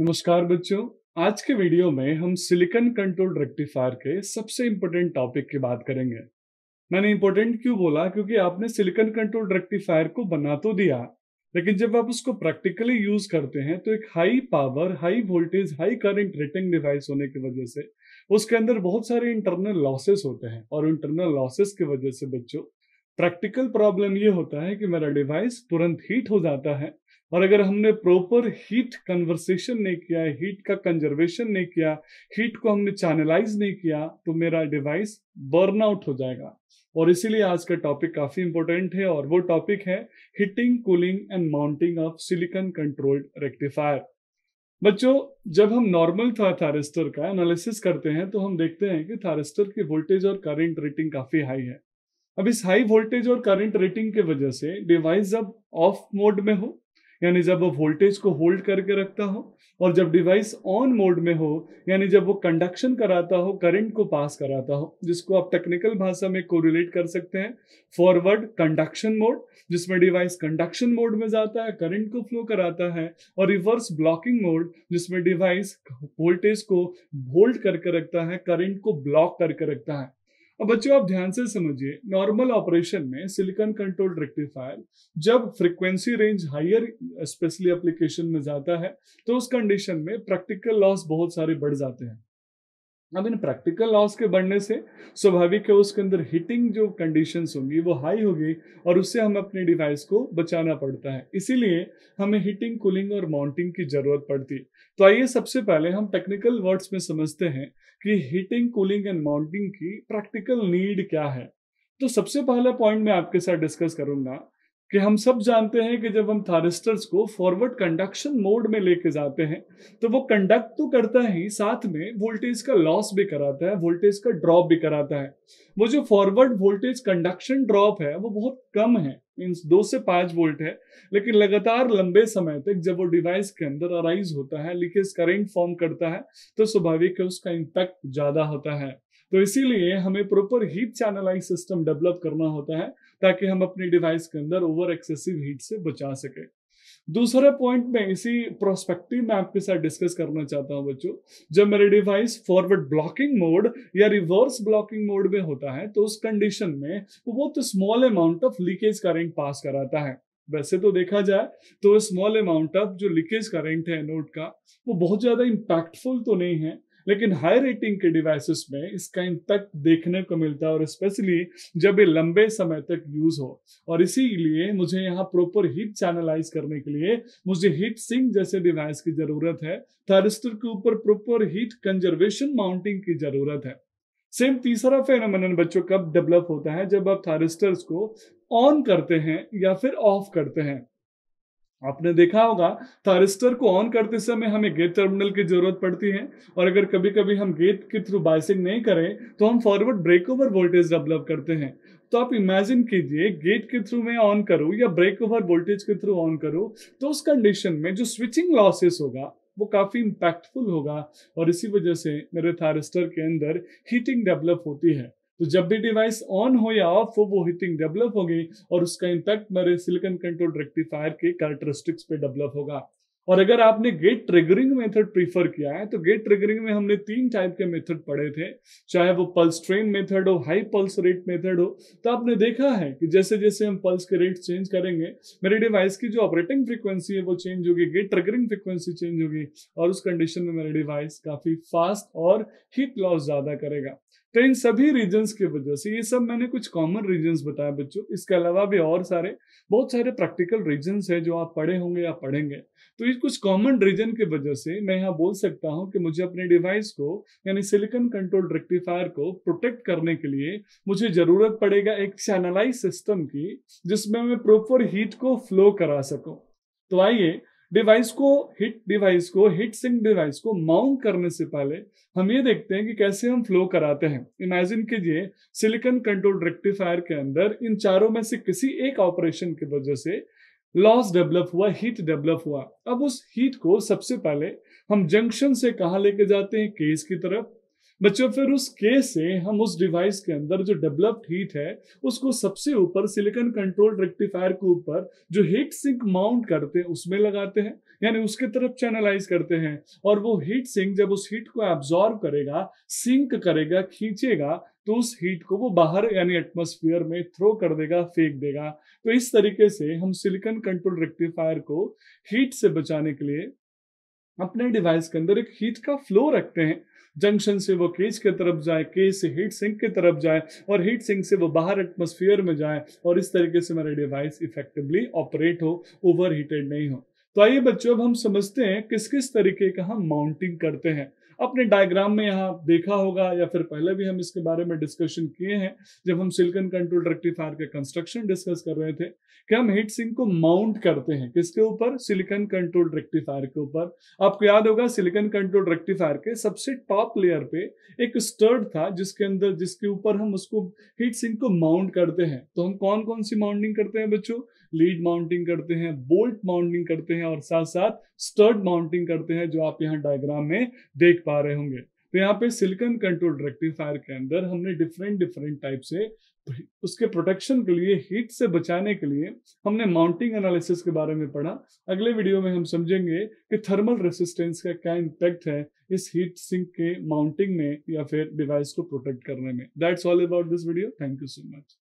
नमस्कार बच्चों आज के वीडियो में हम सिलिकॉन कंट्रोल रेक्टिफायर के सबसे इम्पोर्टेंट टॉपिक की बात करेंगे मैंने इम्पोर्टेंट क्यों बोला क्योंकि आपने सिलिकॉन कंट्रोल रेक्टिफायर को बना तो दिया लेकिन जब आप उसको प्रैक्टिकली यूज करते हैं तो एक high power high voltage high current rating device होने की वजह से उसके अंदर बहुत सारे इंटरनल लॉसेस होते हैं और इंटरनल लॉसेस की वजह से बच्चों प्रैक्टिकल प्रॉब्लम ये होता है कि मेरा डिवाइस तुरंत हीट हो जाता है और अगर हमने प्रॉपर हीट कन्वर्सेशन नहीं किया हीट का कंजर्वेशन नहीं किया हीट को हमने चैनलाइज नहीं किया तो मेरा डिवाइस बर्न आउट हो जाएगा और इसीलिए आज का टॉपिक काफी इंपॉर्टेंट है और वो टॉपिक है heating cooling and mounting of silicon controlled rectifier बच्चों जब हम नॉर्मल था थारेस्टर का एनालिसिस करते हैं तो हम देखते हैं कि थारेस्टर की वोल्टेज और करंट रेटिंग काफी हाई है अब इस हाई वोल्टेज और करंट रेटिंग के वजह से डिवाइस जब ऑफ मोड में हो यानी जब वो वोल्टेज को होल्ड करके रखता हो और जब डिवाइस ऑन मोड में हो यानी जब वो कंडक्शन कराता हो करंट को पास कराता हो जिसको आप टेक्निकल भाषा में कोरिलेट कर सकते हैं फॉरवर्ड कंडक्शन मोड जिसमें डिवाइस कंडक्शन मोड में जाता है करंट को फ्लो कराता है और रिवर्स ब्लॉकिंग मोड जिसमें डिवाइस वोल्टेज को होल्ड करके रखता है करंट को ब्लॉक करके रखता है अब बच्चों आप ध्यान से समझिए नॉर्मल ऑपरेशन में सिलिकॉन कंट्रोल्ड रेक्टिफायर जब frequency range higher specially application में जाता है तो उस कंडीशन में प्रैक्टिकल लॉस बहुत सारे बढ़ जाते हैं अब इन प्रैक्टिकल लॉस के बढ़ने से स्वाभाविक है उसके अंदर हीटिंग जो कंडीशन होंगी वो हाई होगी और उससे हम अपने डिवाइस को बचाना पड़ता है इसीलिए हमें हीटिंग कूलिंग और माउंटिंग की जरूरत पड़ती है तो आइए सबसे पहले हम टेक्निकल वर्ड्स में समझते हैं कि हीटिंग कूलिंग एंड माउंटिंग की प्रैक्टिकल नीड क्या है तो सबसे पहला पॉइंट मैं आपके साथ डिस्कस करूंगा कि हम सब जानते हैं कि जब हम थारिस्टर्स को फॉरवर्ड कंडक्शन मोड में लेके जाते हैं तो वो कंडक्ट तो करता ही साथ में वोल्टेज का लॉस भी कराता है वोल्टेज का ड्रॉप भी कराता है वो जो फॉरवर्ड वोल्टेज कंडक्शन ड्रॉप है वो बहुत कम है मीन्स दो से पाँच वोल्ट है लेकिन लगातार लंबे समय तक जब वो डिवाइस के अंदर अराइज होता है लीकेज करेंट फॉर्म करता है तो स्वाभाविक है उसका इम्पैक्ट ज़्यादा होता है तो इसीलिए हमें proper heat channelize system develop करना होता है ताकि हम अपने डिवाइस के अंदर ओवर एक्सेसिव हीट से बचा सके दूसरा पॉइंट में इसी प्रोस्पेक्टिव में आपके साथ डिस्कस करना चाहता हूं बच्चों जब मेरे डिवाइस फॉरवर्ड ब्लॉकिंग मोड या रिवर्स ब्लॉकिंग मोड में होता है तो उस कंडीशन में वो बहुत small amount of leakage current pass कराता है वैसे तो देखा जाए तो स्मॉल अमाउंट ऑफ जो लीकेज करेंट है नोट का वो बहुत ज्यादा इंपैक्टफुल तो नहीं है लेकिन हाई रेटिंग के डिवाइसेस में इसका इम्पैक्ट देखने को मिलता है और स्पेशली जब ये लंबे समय तक यूज हो और इसीलिए मुझे यहाँ प्रॉपर हीट चैनलाइज करने के लिए मुझे हीट सिंक जैसे डिवाइस की जरूरत है थर्स्टर के ऊपर प्रॉपर हीट कंजर्वेशन माउंटिंग की जरूरत है सेम तीसरा फेनोमेनन बच्चों कब डेवलप होता है जब आप थारिस्टर्स को ऑन करते हैं या फिर ऑफ करते हैं आपने देखा होगा थारिस्टर को ऑन करते समय हमें गेट टर्मिनल की जरूरत पड़ती है और अगर कभी कभी हम गेट के थ्रू बाइसिंग नहीं करें तो हम forward break over voltage develop करते हैं तो आप इमेजिन कीजिए गेट के थ्रू मैं ऑन करूँ या ब्रेक ओवर वोल्टेज के थ्रू ऑन करूँ तो उस कंडीशन में जो स्विचिंग लॉसेस होगा वो काफी इम्पैक्टफुल होगा और इसी वजह से मेरे थारिस्टर के अंदर हीटिंग डेवलप होती है तो जब भी डिवाइस ऑन हो या ऑफ हो वो हीटिंग डेवलप होगी और उसका इम्पैक्ट मेरे सिलिकॉन कंट्रोल रेक्टिफायर के कैरेक्टरिस्टिक्स पे डेवलप होगा और अगर आपने गेट ट्रिगरिंग मेथड प्रीफर किया है तो गेट ट्रिगरिंग में हमने तीन टाइप के मेथड पढ़े थे चाहे वो पल्स ट्रेन मेथड हो हाई पल्स रेट मेथड हो तो आपने देखा है कि जैसे जैसे हम पल्स के रेट चेंज करेंगे मेरे डिवाइस की जो ऑपरेटिंग फ्रीक्वेंसी है वो चेंज होगी गेट ट्रिगरिंग फ्रीक्वेंसी चेंज होगी और उस कंडीशन में मेरा डिवाइस काफी फास्ट और हीट लॉस ज्यादा करेगा तो इन सभी रीजंस की वजह से ये सब मैंने कुछ कॉमन रीजंस बताया बच्चों इसके अलावा भी और सारे बहुत सारे प्रैक्टिकल रीजंस है जो आप पढ़े होंगे या पढ़ेंगे तो ये कुछ कॉमन रीजन की वजह से मैं यहाँ बोल सकता हूँ कि मुझे अपने डिवाइस को यानी सिलिकन कंट्रोल रेक्टिफायर को प्रोटेक्ट करने के लिए मुझे जरूरत पड़ेगा एक चैनलाइज सिस्टम की जिसमें मैं प्रॉपर हीट को फ्लो करा सकूँ तो आइए डिवाइस को हिट डिवाइस को हिट सिंक डिवाइस को माउंट करने से पहले हम ये देखते हैं कि कैसे हम फ्लो कराते हैं इमेजिन कीजिए सिलिकॉन कंट्रोल रेक्टिफायर के अंदर इन चारों में से किसी एक ऑपरेशन की वजह से लॉस डेवलप हुआ हीट डेवलप हुआ अब उस हीट को सबसे पहले हम जंक्शन से कहा लेके जाते हैं केस की तरफ बच्चों फिर उस केस से हम उस डिवाइस के अंदर जो डेवलप्ड हीट है उसको सबसे ऊपर सिलिकॉन कंट्रोल रेक्टिफायर के ऊपर जो हीट सिंक माउंट करते हैं उसमें लगाते हैं यानी उसके तरफ चैनलाइज करते हैं और वो हीट सिंक जब उस हीट को एब्जॉर्व करेगा सिंक करेगा खींचेगा तो उस हीट को वो बाहर यानी एटमोस्फियर में थ्रो कर देगा फेंक देगा तो इस तरीके से हम सिलिकॉन कंट्रोल रेक्टिफायर को हीट से बचाने के लिए अपने डिवाइस के अंदर एक हीट का फ्लो रखते हैं जंक्शन से वो केज के तरफ जाए केज से हीट सिंक की तरफ जाए और हीट सिंक से वो बाहर एटमोसफियर में जाए और इस तरीके से मेरा डिवाइस इफेक्टिवली ऑपरेट हो ओवर हीटेड नहीं हो तो आइए बच्चों अब हम समझते हैं किस किस तरीके का हम माउंटिंग करते हैं अपने डायग्राम में यहाँ देखा होगा या फिर पहले भी हम इसके बारे में डिस्कशन किए हैं जब हम सिल्कन कंट्रोल रेक्टिफायर के कंस्ट्रक्शन डिस्कस कर रहे थे कि हम हीट सिंक को माउंट करते हैं किसके ऊपर सिलिकन कंट्रोल रेक्टिफायर के ऊपर आपको याद होगा सिलिकन कंट्रोल रेक्टिफायर के सबसे टॉप लेयर पे एक स्टर्ड था जिसके अंदर जिसके ऊपर हम उसको हीट सिंक को माउंट करते हैं तो हम कौन कौन सी माउंटिंग करते हैं बच्चों लीड माउंटिंग करते हैं बोल्ट माउंटिंग करते हैं और साथ साथ स्टर्ड माउंटिंग करते हैं जो आप यहाँ डायग्राम में देख पा रहे होंगे तो यहाँ पे सिलिकन कंट्रोल रेक्टिफायर के अंदर हमने डिफरेंट डिफरेंट टाइप से उसके प्रोटेक्शन के लिए हीट से बचाने के लिए हमने माउंटिंग एनालिसिस के बारे में पढ़ा अगले वीडियो में हम समझेंगे कि थर्मल रेसिस्टेंस का क्या इंपैक्ट है इस हीट सिंक के माउंटिंग में या फिर डिवाइस को प्रोटेक्ट करने में that's all about this video thank you so much